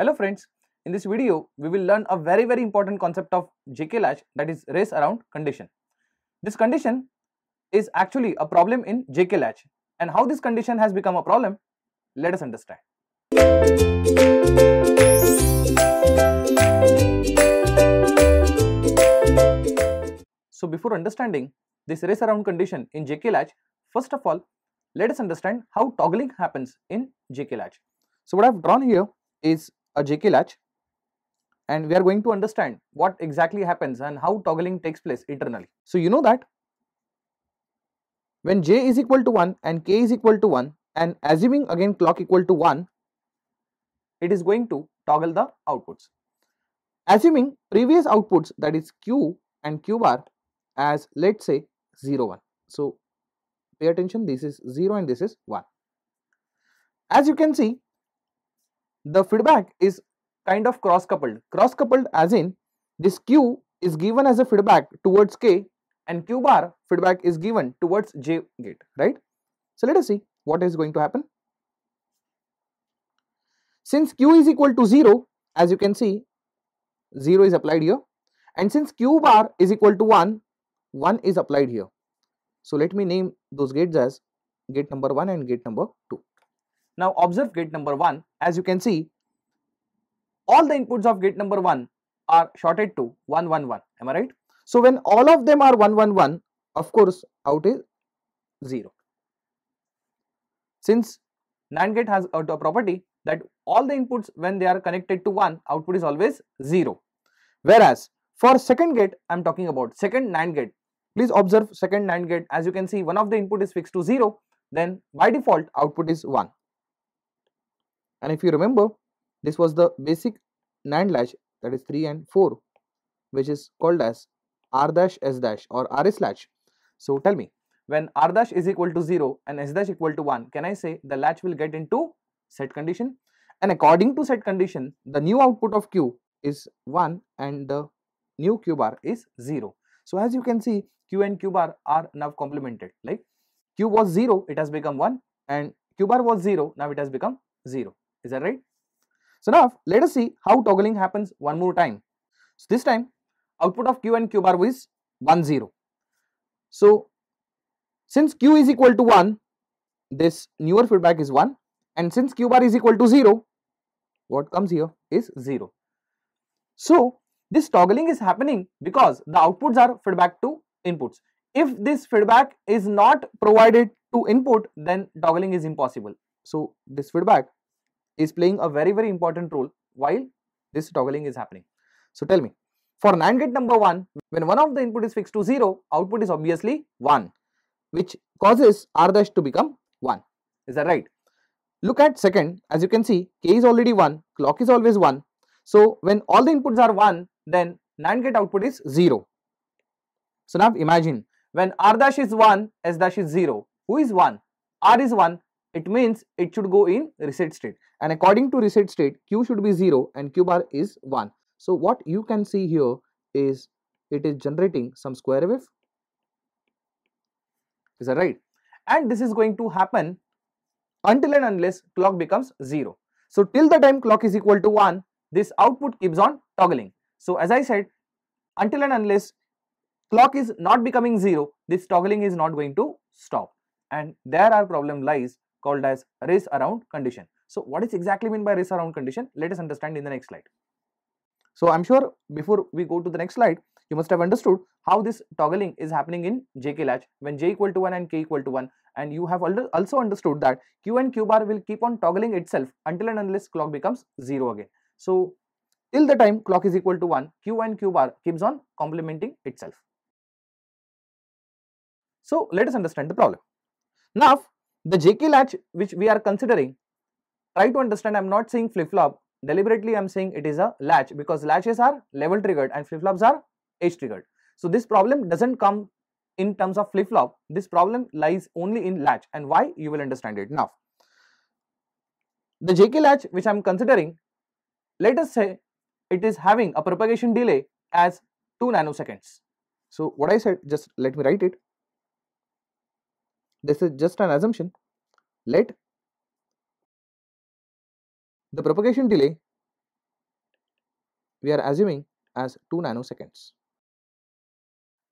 Hello friends, in this video we will learn a very very important concept of JK Lash that is race around condition. This condition is actually a problem in JK Lash and how this condition has become a problem, let us understand. So before understanding this race around condition in JK Lash, first of all let us understand how toggling happens in JK Lash. So what I have drawn here is a JK latch and we are going to understand what exactly happens and how toggling takes place internally. So, you know that when j is equal to 1 and k is equal to 1 and assuming again clock equal to 1, it is going to toggle the outputs. Assuming previous outputs that is q and q bar as let's say 0 1. So, pay attention this is 0 and this is 1. As you can see the feedback is kind of cross coupled. Cross coupled as in this Q is given as a feedback towards K and Q bar feedback is given towards J gate, right? So let us see what is going to happen. Since Q is equal to 0, as you can see, 0 is applied here and since Q bar is equal to 1, 1 is applied here. So let me name those gates as gate number 1 and gate number 2. Now observe gate number 1. As you can see, all the inputs of gate number 1 are shorted to 111. Am I right? So when all of them are 111, of course out is 0. Since NAND gate has a property that all the inputs when they are connected to 1, output is always 0. Whereas for second gate, I am talking about second NAND gate. Please observe second NAND gate. As you can see, one of the input is fixed to 0, then by default output is 1. And if you remember, this was the basic NAND latch that is 3 and 4, which is called as R dash S dash or RS latch. So tell me, when R dash is equal to 0 and S dash equal to 1, can I say the latch will get into set condition? And according to set condition, the new output of Q is 1 and the new Q bar is 0. So as you can see, Q and Q bar are now complemented. Like Q was 0, it has become 1 and Q bar was 0, now it has become 0. Is that right? So now let us see how toggling happens one more time. So this time output of Q and Q bar is 1 0. So since Q is equal to 1 this newer feedback is 1 and since Q bar is equal to 0 what comes here is 0. So this toggling is happening because the outputs are feedback to inputs. If this feedback is not provided to input then toggling is impossible. So this feedback is playing a very, very important role while this toggling is happening. So tell me, for NAND gate number 1, when one of the input is fixed to 0, output is obviously 1, which causes R dash to become 1. Is that right? Look at second, as you can see, K is already 1, clock is always 1. So when all the inputs are 1, then NAND gate output is 0. So now imagine, when R dash is 1, S dash is 0. Who is 1? R is 1, it means it should go in reset state and according to reset state q should be 0 and q bar is 1. So what you can see here is it is generating some square wave is that right and this is going to happen until and unless clock becomes 0. So till the time clock is equal to 1 this output keeps on toggling. So as I said until and unless clock is not becoming 0 this toggling is not going to stop and there our problem lies called as race around condition. So what is exactly mean by race around condition? Let us understand in the next slide. So I'm sure before we go to the next slide, you must have understood how this toggling is happening in JK latch when J equal to 1 and K equal to 1 and you have also understood that Q and Q bar will keep on toggling itself until and unless clock becomes 0 again. So till the time clock is equal to 1, Q and Q bar keeps on complementing itself. So let us understand the problem. Now the JK latch which we are considering, try to understand I am not saying flip-flop, deliberately I am saying it is a latch because latches are level triggered and flip-flops are edge triggered. So this problem doesn't come in terms of flip-flop, this problem lies only in latch and why you will understand it now. The JK latch which I am considering, let us say it is having a propagation delay as 2 nanoseconds. So what I said, just let me write it. This is just an assumption. Let the propagation delay we are assuming as 2 nanoseconds.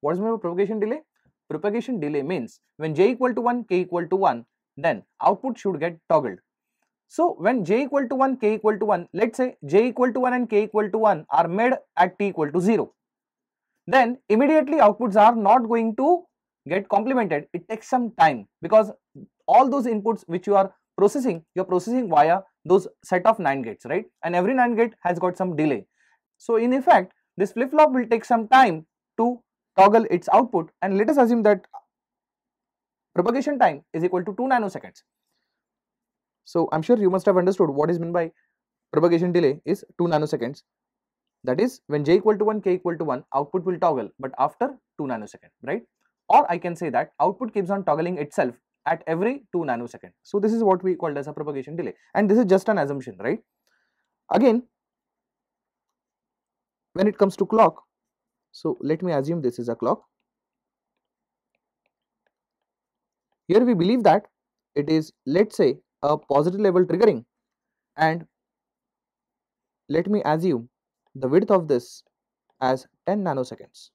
What is my propagation delay? Propagation delay means when j equal to 1, k equal to 1, then output should get toggled. So, when j equal to 1, k equal to 1, let us say j equal to 1 and k equal to 1 are made at t equal to 0, then immediately outputs are not going to get complemented, it takes some time because all those inputs which you are processing, you are processing via those set of NAND gates, right? And every NAND gate has got some delay. So in effect, this flip-flop will take some time to toggle its output and let us assume that propagation time is equal to 2 nanoseconds. So I'm sure you must have understood what is meant by propagation delay is 2 nanoseconds. That is when j equal to 1, k equal to 1, output will toggle but after 2 nanosecond, right? or I can say that output keeps on toggling itself at every 2 nanosecond. So, this is what we called as a propagation delay and this is just an assumption, right. Again, when it comes to clock, so let me assume this is a clock. Here we believe that it is let us say a positive level triggering and let me assume the width of this as 10 nanoseconds.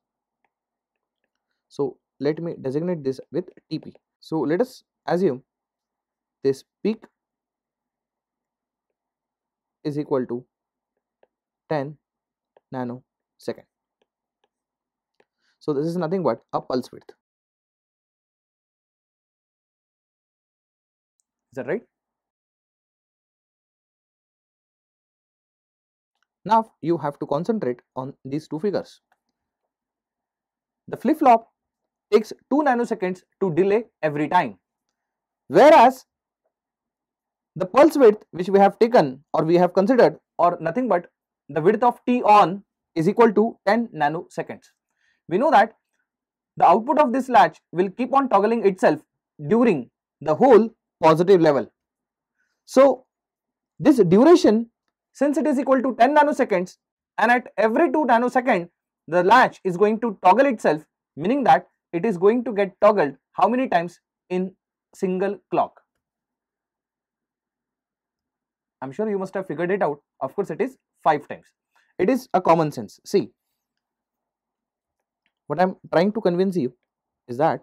So, let me designate this with tp so let us assume this peak is equal to 10 nanosecond so this is nothing but a pulse width is that right Now you have to concentrate on these two figures. The flip-flop takes 2 nanoseconds to delay every time. Whereas the pulse width which we have taken or we have considered or nothing but the width of T on is equal to 10 nanoseconds. We know that the output of this latch will keep on toggling itself during the whole positive level. So, this duration since it is equal to 10 nanoseconds and at every 2 nanosecond the latch is going to toggle itself meaning that it is going to get toggled how many times in single clock. I'm sure you must have figured it out. Of course, it is 5 times. It is a common sense. See, what I'm trying to convince you is that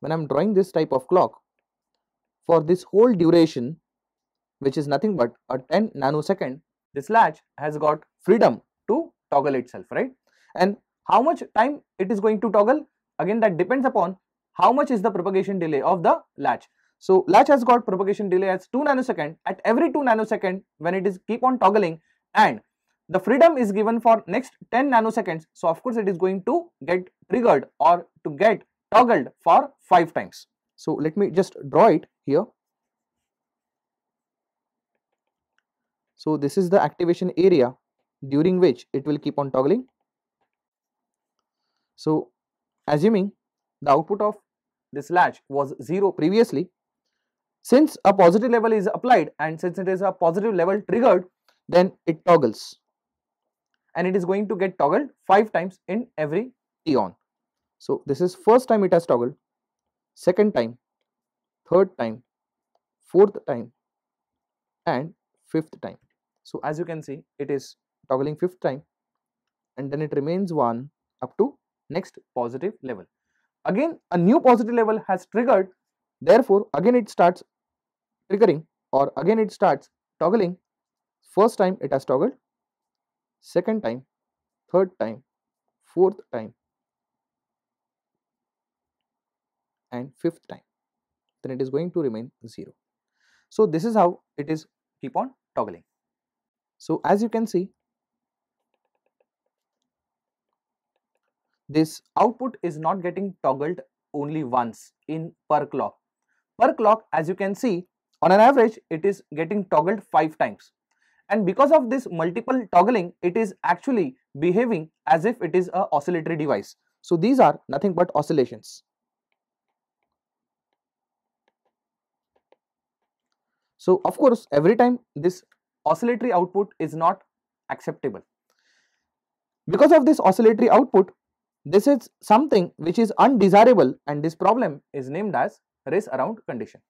when I'm drawing this type of clock for this whole duration, which is nothing but a 10 nanosecond, this latch has got freedom to toggle itself, right? And how much time it is going to toggle? Again, that depends upon how much is the propagation delay of the latch. So latch has got propagation delay as 2 nanosecond at every 2 nanosecond when it is keep on toggling and the freedom is given for next 10 nanoseconds. So of course it is going to get triggered or to get toggled for 5 times. So let me just draw it here. So this is the activation area during which it will keep on toggling so, assuming the output of this latch was 0 previously, since a positive level is applied and since it is a positive level triggered, then it toggles and it is going to get toggled 5 times in every T on. So, this is first time it has toggled, second time, third time, fourth time and fifth time. So, as you can see it is toggling fifth time and then it remains 1 up to next positive level. Again, a new positive level has triggered. Therefore, again it starts triggering or again it starts toggling. First time it has toggled, second time, third time, fourth time, and fifth time. Then it is going to remain 0. So, this is how it is keep on toggling. So, as you can see, this output is not getting toggled only once in per clock. Per clock as you can see on an average it is getting toggled 5 times and because of this multiple toggling it is actually behaving as if it is a oscillatory device. So these are nothing but oscillations. So of course every time this oscillatory output is not acceptable. Because of this oscillatory output this is something which is undesirable and this problem is named as race around condition.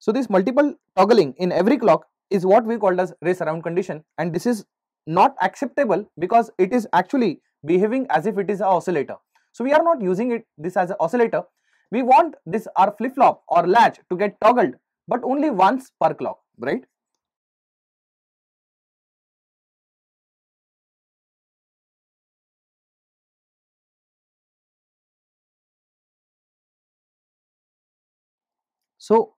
So this multiple toggling in every clock is what we called as race around condition and this is not acceptable because it is actually behaving as if it is a oscillator. So we are not using it this as an oscillator. We want this our flip-flop or latch to get toggled but only once per clock, right? So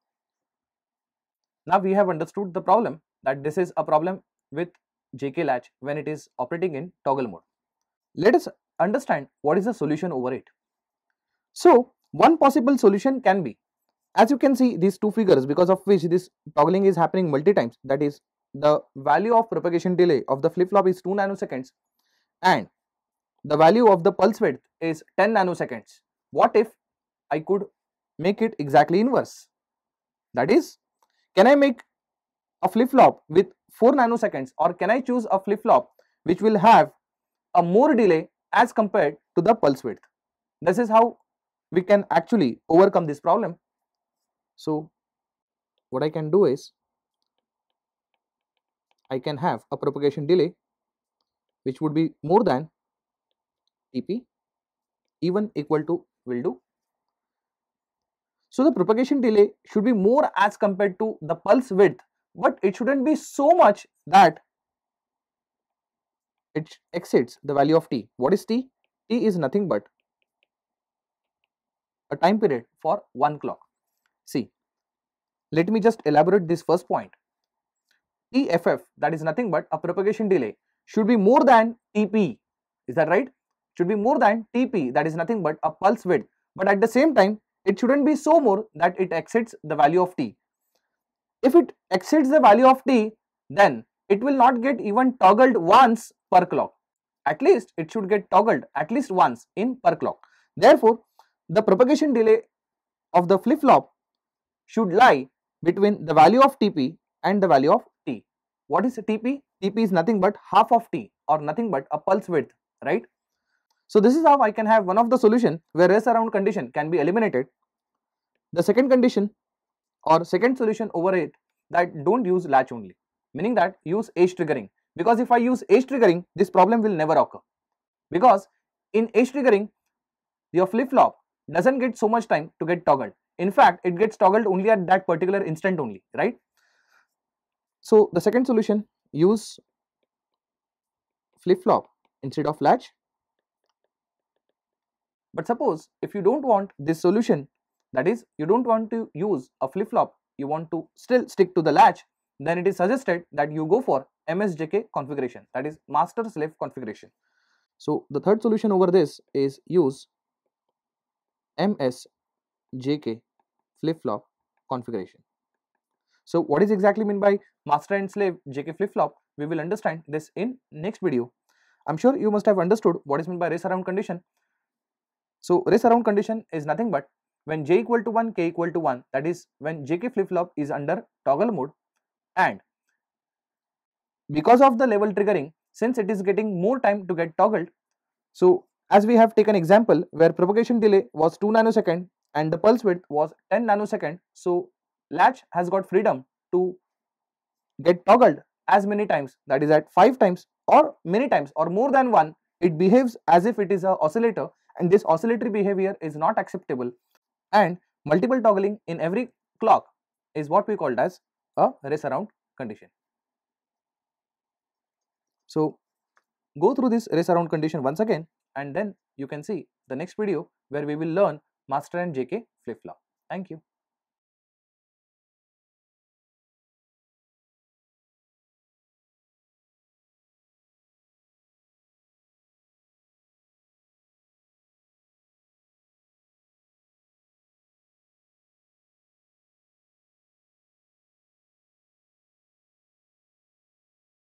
now we have understood the problem that this is a problem with JK latch when it is operating in toggle mode. Let us understand what is the solution over it. So, one possible solution can be as you can see these two figures because of which this toggling is happening multi times that is the value of propagation delay of the flip flop is 2 nanoseconds and the value of the pulse width is 10 nanoseconds. What if I could make it exactly inverse? That is, can I make a flip flop with 4 nanoseconds or can I choose a flip flop which will have a more delay as compared to the pulse width. This is how we can actually overcome this problem. So, what I can do is I can have a propagation delay which would be more than TP even equal to will do. So, the propagation delay should be more as compared to the pulse width, but it shouldn't be so much that it exceeds the value of t. What is t? t is nothing but a time period for 1 clock. See, let me just elaborate this first point. TFF that is nothing but a propagation delay should be more than TP. Is that right? Should be more than TP that is nothing but a pulse width. But at the same time, it shouldn't be so more that it exceeds the value of T. If it exceeds the value of T, then it will not get even toggled once per clock. At least it should get toggled at least once in per clock. Therefore, the propagation delay of the flip-flop should lie between the value of TP and the value of T. What is TP? TP is nothing but half of T or nothing but a pulse width, right? So, this is how I can have one of the solution where race around condition can be eliminated. The second condition or second solution over it that don't use latch only, meaning that use age triggering because if I use age triggering, this problem will never occur because in age triggering, your flip-flop doesn't get so much time to get toggled. In fact, it gets toggled only at that particular instant only, right? So the second solution, use flip-flop instead of latch. But suppose if you don't want this solution, that is you don't want to use a flip-flop, you want to still stick to the latch, then it is suggested that you go for MSJK configuration that is master slave configuration. So the third solution over this is use MSJK flip-flop configuration. So what is exactly mean by master and slave JK flip-flop? We will understand this in next video. I'm sure you must have understood what is meant by race around condition. So race around condition is nothing but when j equal to 1 k equal to 1 that is when jk flip-flop is under toggle mode and because of the level triggering, since it is getting more time to get toggled, so as we have taken example where propagation delay was 2 nanosecond and the pulse width was 10 nanosecond, so latch has got freedom to get toggled as many times that is at 5 times or many times or more than one it behaves as if it is a oscillator and this oscillatory behavior is not acceptable and multiple toggling in every clock is what we called as a race around condition. So go through this race around condition once again and then you can see the next video where we will learn master and JK flip-flop. Thank you.